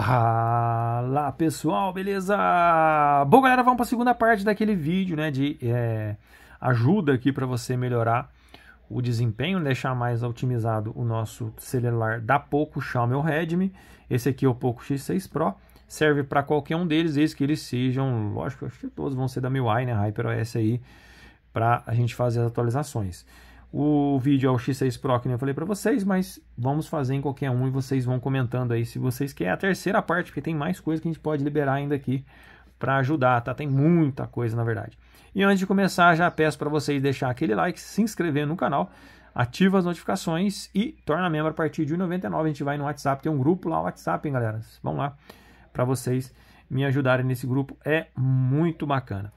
Fala pessoal, beleza? Bom, galera, vamos para a segunda parte daquele vídeo, né? De é, ajuda aqui para você melhorar o desempenho, deixar mais otimizado o nosso celular da Poco Xiaomi ou Redmi. Esse aqui é o Poco X6 Pro, serve para qualquer um deles, desde que eles sejam, lógico, acho que todos vão ser da MIUI, né? HyperOS aí, para a gente fazer as atualizações. O vídeo é o X6 Pro, que eu falei para vocês, mas vamos fazer em qualquer um e vocês vão comentando aí se vocês querem. É a terceira parte, porque tem mais coisa que a gente pode liberar ainda aqui para ajudar, tá? Tem muita coisa, na verdade. E antes de começar, já peço para vocês deixar aquele like, se inscrever no canal, ativa as notificações e torna membro a partir de 1,99. A gente vai no WhatsApp, tem um grupo lá, WhatsApp, hein, galera? Vamos lá para vocês me ajudarem nesse grupo, é muito bacana.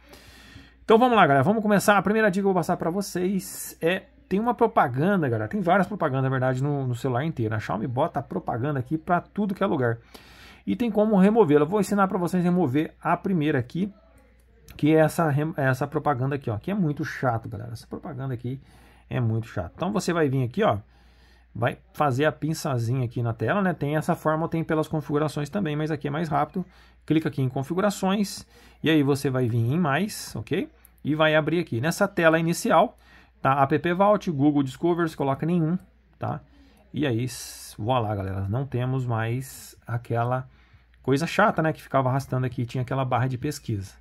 Então vamos lá, galera, vamos começar. A primeira dica que eu vou passar para vocês é tem uma propaganda, galera. Tem várias propagandas, na verdade, no, no celular inteiro. A Xiaomi bota propaganda aqui para tudo que é lugar. E tem como removê-la. Vou ensinar para vocês remover a primeira aqui, que é essa, é essa propaganda aqui, ó. Que é muito chato, galera. Essa propaganda aqui é muito chato. Então você vai vir aqui, ó. Vai fazer a pinçazinha aqui na tela, né? Tem essa forma, tem pelas configurações também, mas aqui é mais rápido. Clica aqui em configurações e aí você vai vir em mais, ok? E vai abrir aqui. Nessa tela inicial, Tá? App Vault, Google Discover, coloca nenhum, tá? E aí, é lá, galera, não temos mais aquela coisa chata, né, que ficava arrastando aqui, tinha aquela barra de pesquisa.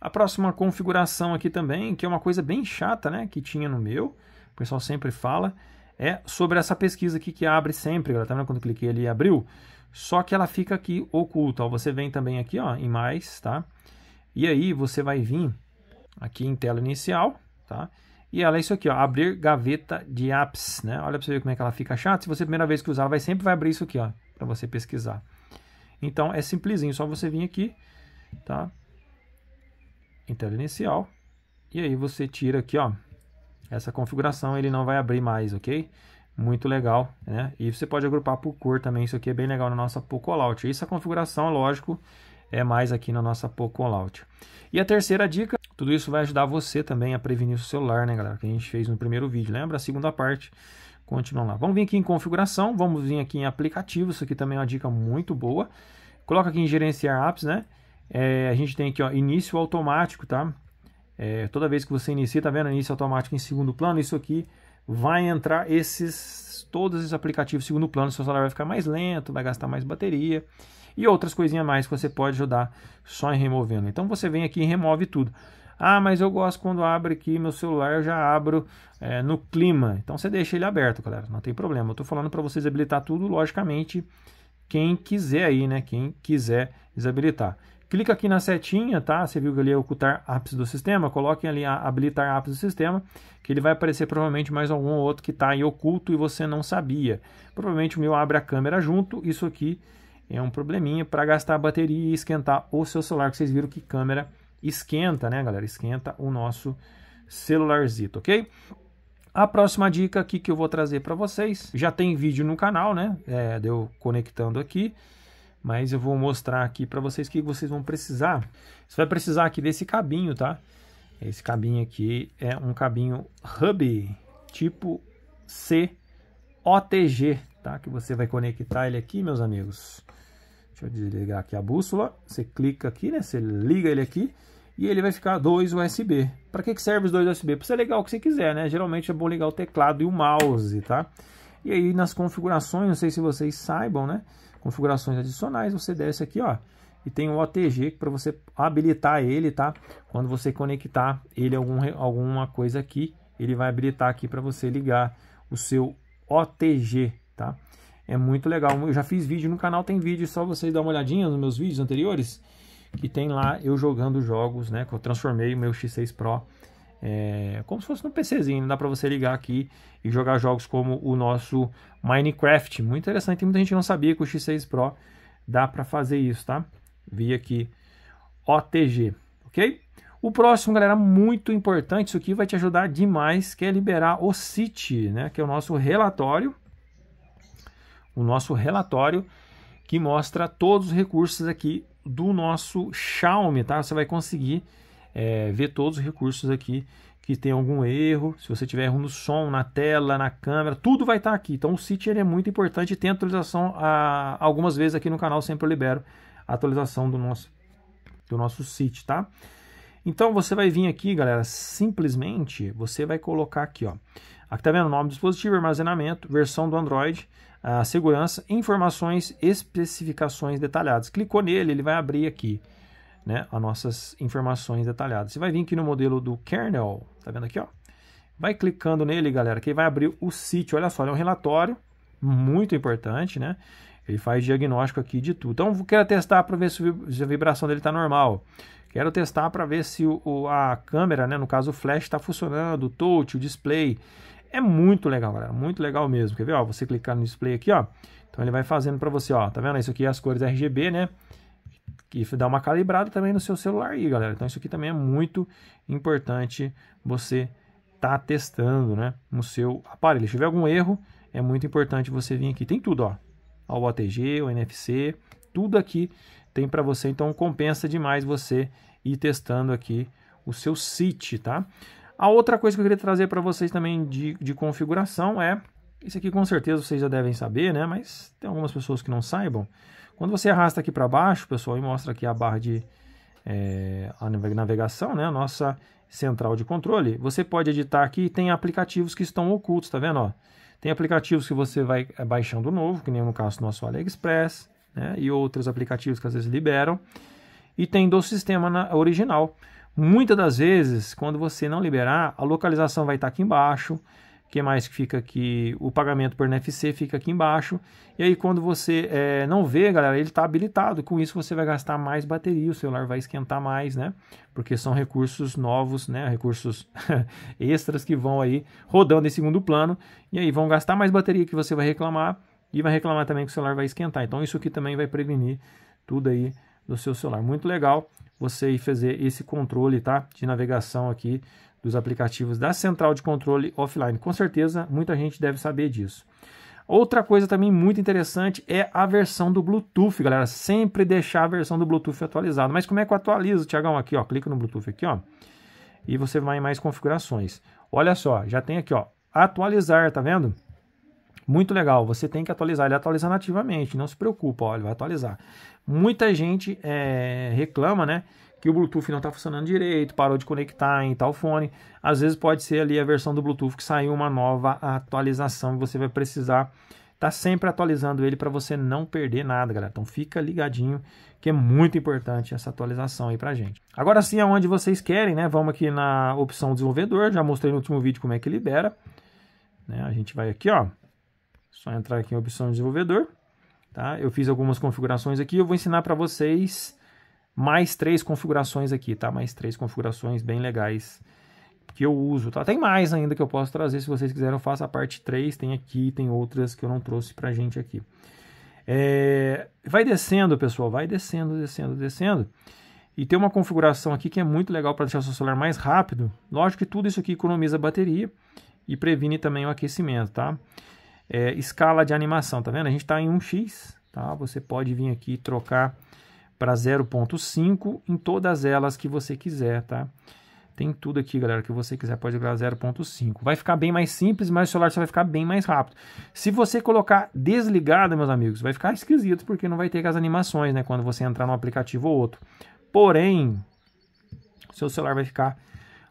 A próxima configuração aqui também, que é uma coisa bem chata, né, que tinha no meu, o pessoal sempre fala, é sobre essa pesquisa aqui que abre sempre, galera, tá vendo quando eu cliquei ali abriu? Só que ela fica aqui oculta, ó, você vem também aqui, ó, em mais, tá? E aí você vai vir aqui em tela inicial, tá? E ela é isso aqui, ó, abrir gaveta de apps, né? Olha para você ver como é que ela fica chata. Se você é a primeira vez que usar, vai sempre vai abrir isso aqui, ó, para você pesquisar. Então é simplesinho, só você vir aqui, tá? Em então, tela inicial. E aí você tira aqui, ó, essa configuração, ele não vai abrir mais, ok? Muito legal, né? E você pode agrupar por cor também, isso aqui é bem legal na nossa Pocolout. Isso é a configuração, lógico, é mais aqui na nossa Pocolout. E a terceira dica tudo isso vai ajudar você também a prevenir o seu celular, né, galera? Que a gente fez no primeiro vídeo, lembra? A segunda parte, continuam lá. Vamos vir aqui em configuração, vamos vir aqui em aplicativo, isso aqui também é uma dica muito boa. Coloca aqui em gerenciar apps, né? É, a gente tem aqui, ó, início automático, tá? É, toda vez que você inicia, tá vendo? Início automático em segundo plano, isso aqui vai entrar esses todos esses aplicativos segundo plano, seu celular vai ficar mais lento, vai gastar mais bateria e outras coisinhas mais que você pode ajudar só em removendo. Então você vem aqui e remove tudo. Ah, mas eu gosto quando abre aqui meu celular, eu já abro é, no clima. Então você deixa ele aberto, galera, não tem problema. Eu estou falando para vocês habilitar tudo, logicamente, quem quiser aí, né? Quem quiser desabilitar. Clica aqui na setinha, tá? Você viu que ali é ocultar apps do sistema? Coloquem ali a habilitar apps do sistema, que ele vai aparecer provavelmente mais algum outro que está aí oculto e você não sabia. Provavelmente o meu abre a câmera junto, isso aqui é um probleminha para gastar bateria e esquentar o seu celular, que vocês viram que câmera esquenta, né, galera? Esquenta o nosso celularzito, ok? A próxima dica aqui que eu vou trazer para vocês, já tem vídeo no canal, né? É, deu conectando aqui, mas eu vou mostrar aqui para vocês que vocês vão precisar. Você vai precisar aqui desse cabinho, tá? Esse cabinho aqui é um cabinho hub tipo C OTG, tá? Que você vai conectar ele aqui, meus amigos. Deixa eu desligar aqui a bússola. Você clica aqui, né? Você liga ele aqui e ele vai ficar dois USB. Para que, que serve os dois USB? Para você ligar o que você quiser, né? Geralmente é bom ligar o teclado e o mouse, tá? E aí nas configurações, não sei se vocês saibam, né? Configurações adicionais, você desce aqui, ó. E tem o OTG para você habilitar ele, tá? Quando você conectar ele algum, alguma coisa aqui, ele vai habilitar aqui para você ligar o seu OTG, tá? É muito legal. Eu já fiz vídeo no canal, tem vídeo, só vocês dar uma olhadinha nos meus vídeos anteriores, que tem lá eu jogando jogos, né? Que eu transformei o meu X6 Pro é, como se fosse no um PCzinho. Né? Dá para você ligar aqui e jogar jogos como o nosso Minecraft. Muito interessante, muita gente não sabia que o X6 Pro dá para fazer isso, tá? Vi aqui OTG, ok? O próximo, galera, muito importante, isso aqui vai te ajudar demais, que é liberar o CIT, né? Que é o nosso relatório o nosso relatório que mostra todos os recursos aqui do nosso Xiaomi, tá? Você vai conseguir é, ver todos os recursos aqui que tem algum erro, se você tiver erro no som, na tela, na câmera, tudo vai estar tá aqui. Então o City é muito importante e tem atualização a, ah, algumas vezes aqui no canal, sempre eu libero a atualização do nosso do nosso City, tá? Então você vai vir aqui, galera, simplesmente você vai colocar aqui, ó. Aqui tá vendo o nome do dispositivo, armazenamento, versão do Android, a segurança, informações, especificações detalhadas. Clicou nele, ele vai abrir aqui, né, as nossas informações detalhadas. Você vai vir aqui no modelo do kernel, tá vendo aqui, ó? Vai clicando nele, galera, que ele vai abrir o sítio. Olha só, ele é um relatório muito importante, né? Ele faz diagnóstico aqui de tudo. Então, quero testar para ver se a vibração dele está normal. Quero testar para ver se o, o, a câmera, né, no caso o flash, está funcionando, o touch, o display. É muito legal, galera, muito legal mesmo. Quer ver? Ó, você clicar no display aqui, ó. Então ele vai fazendo para você, ó. Tá vendo? Isso aqui é as cores RGB, né? Que dá uma calibrada também no seu celular aí, galera. Então isso aqui também é muito importante você tá testando, né, no seu aparelho. Se tiver algum erro, é muito importante você vir aqui. Tem tudo, ó. O OTG, o NFC, tudo aqui tem para você, então compensa demais você ir testando aqui o seu SIT, tá? A outra coisa que eu queria trazer para vocês também de, de configuração é, isso aqui com certeza vocês já devem saber, né? Mas tem algumas pessoas que não saibam. Quando você arrasta aqui para baixo, pessoal, e mostra aqui a barra de é, a navegação, né? A nossa central de controle, você pode editar aqui tem aplicativos que estão ocultos, tá vendo? Ó? Tem aplicativos que você vai eh, baixando novo, que nem no caso do nosso AliExpress, né, e outros aplicativos que às vezes liberam, e tem do sistema na, original. Muitas das vezes, quando você não liberar, a localização vai estar aqui embaixo, que mais que fica aqui, o pagamento por NFC fica aqui embaixo, e aí quando você é, não vê, galera, ele está habilitado, com isso você vai gastar mais bateria, o celular vai esquentar mais, né, porque são recursos novos, né, recursos extras que vão aí rodando em segundo plano, e aí vão gastar mais bateria que você vai reclamar, e vai reclamar também que o celular vai esquentar. Então isso aqui também vai prevenir tudo aí do seu celular. Muito legal você fazer esse controle tá, de navegação aqui dos aplicativos da central de controle offline. Com certeza, muita gente deve saber disso. Outra coisa também muito interessante é a versão do Bluetooth, galera. Sempre deixar a versão do Bluetooth atualizada. Mas como é que eu atualizo, Tiagão? Aqui, ó. Clica no Bluetooth aqui, ó. E você vai em mais configurações. Olha só, já tem aqui, ó. Atualizar, tá vendo? Muito legal, você tem que atualizar, ele atualiza nativamente, não se preocupa, ó, ele vai atualizar. Muita gente é, reclama, né, que o Bluetooth não está funcionando direito, parou de conectar em tal fone. Às vezes pode ser ali a versão do Bluetooth que saiu uma nova atualização e você vai precisar tá sempre atualizando ele para você não perder nada, galera. Então fica ligadinho que é muito importante essa atualização aí a gente. Agora sim, aonde vocês querem, né? Vamos aqui na opção desenvolvedor, já mostrei no último vídeo como é que libera. Né? A gente vai aqui, ó, só entrar aqui em opção de desenvolvedor. Tá? Eu fiz algumas configurações aqui, eu vou ensinar para vocês mais três configurações aqui, tá? Mais três configurações bem legais que eu uso, tá? Tem mais ainda que eu posso trazer, se vocês quiserem eu faço a parte 3, tem aqui, tem outras que eu não trouxe pra gente aqui. É... Vai descendo, pessoal, vai descendo, descendo, descendo. E tem uma configuração aqui que é muito legal para deixar o seu celular mais rápido. Lógico que tudo isso aqui economiza bateria e previne também o aquecimento, tá? É, escala de animação, tá vendo? A gente está em 1x, tá? Você pode vir aqui trocar para 0.5 em todas elas que você quiser, tá? Tem tudo aqui, galera, que você quiser, pode colocar 0.5. Vai ficar bem mais simples, mas o celular só vai ficar bem mais rápido. Se você colocar desligado, meus amigos, vai ficar esquisito, porque não vai ter as animações, né? Quando você entrar num aplicativo ou outro. Porém, seu celular vai ficar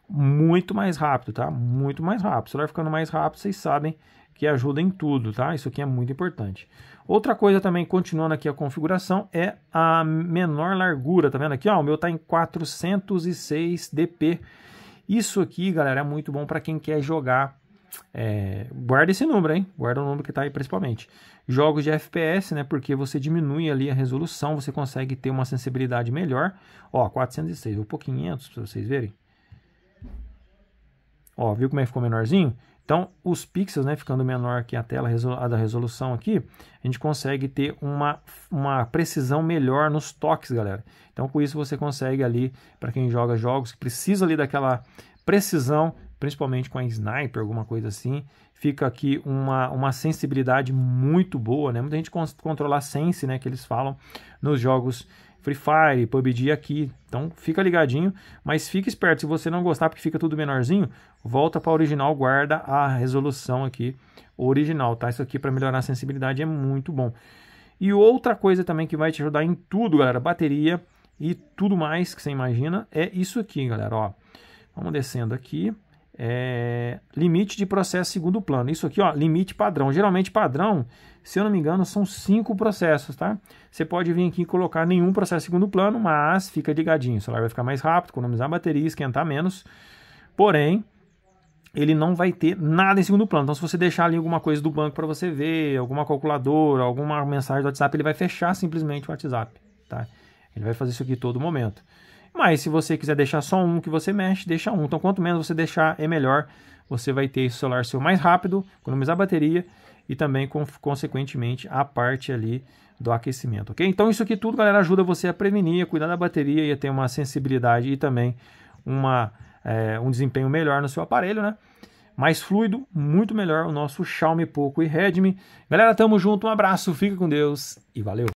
muito mais rápido, tá? Muito mais rápido. O celular ficando mais rápido, vocês sabem que ajuda em tudo, tá? Isso aqui é muito importante. Outra coisa também, continuando aqui a configuração, é a menor largura, tá vendo aqui? Ó, o meu tá em 406 dp. Isso aqui, galera, é muito bom para quem quer jogar. É, guarda esse número, hein? Guarda o número que tá aí principalmente. Jogos de FPS, né? Porque você diminui ali a resolução, você consegue ter uma sensibilidade melhor. Ó, 406, vou pôr 500 para vocês verem. Ó, viu como é que ficou menorzinho? Então, os pixels, né, ficando menor que a tela a da resolução aqui, a gente consegue ter uma, uma precisão melhor nos toques, galera. Então, com isso você consegue ali, para quem joga jogos que precisa ali daquela precisão, principalmente com a sniper, alguma coisa assim, fica aqui uma, uma sensibilidade muito boa, né? Muita gente controlar sense, né, que eles falam nos jogos Free Fire, PUBG aqui. Então fica ligadinho, mas fica esperto se você não gostar porque fica tudo menorzinho, volta para original, guarda a resolução aqui original, tá? Isso aqui para melhorar a sensibilidade é muito bom. E outra coisa também que vai te ajudar em tudo, galera, bateria e tudo mais que você imagina, é isso aqui, galera, ó. Vamos descendo aqui, é... limite de processo segundo plano. Isso aqui, ó, limite padrão. Geralmente padrão, se eu não me engano, são cinco processos, tá? Você pode vir aqui e colocar nenhum processo segundo plano, mas fica ligadinho. O celular vai ficar mais rápido, economizar bateria, esquentar menos. Porém, ele não vai ter nada em segundo plano. Então, se você deixar ali alguma coisa do banco para você ver, alguma calculadora, alguma mensagem do WhatsApp, ele vai fechar simplesmente o WhatsApp. Tá? Ele vai fazer isso aqui todo momento. Mas se você quiser deixar só um que você mexe, deixa um. Então, quanto menos você deixar, é melhor. Você vai ter o celular seu mais rápido, economizar bateria e também, consequentemente, a parte ali do aquecimento, ok? Então, isso aqui tudo, galera, ajuda você a prevenir, a cuidar da bateria e a ter uma sensibilidade e também uma é, um desempenho melhor no seu aparelho, né? Mais fluido, muito melhor o nosso Xiaomi Poco e Redmi. Galera, tamo junto, um abraço, fica com Deus e valeu!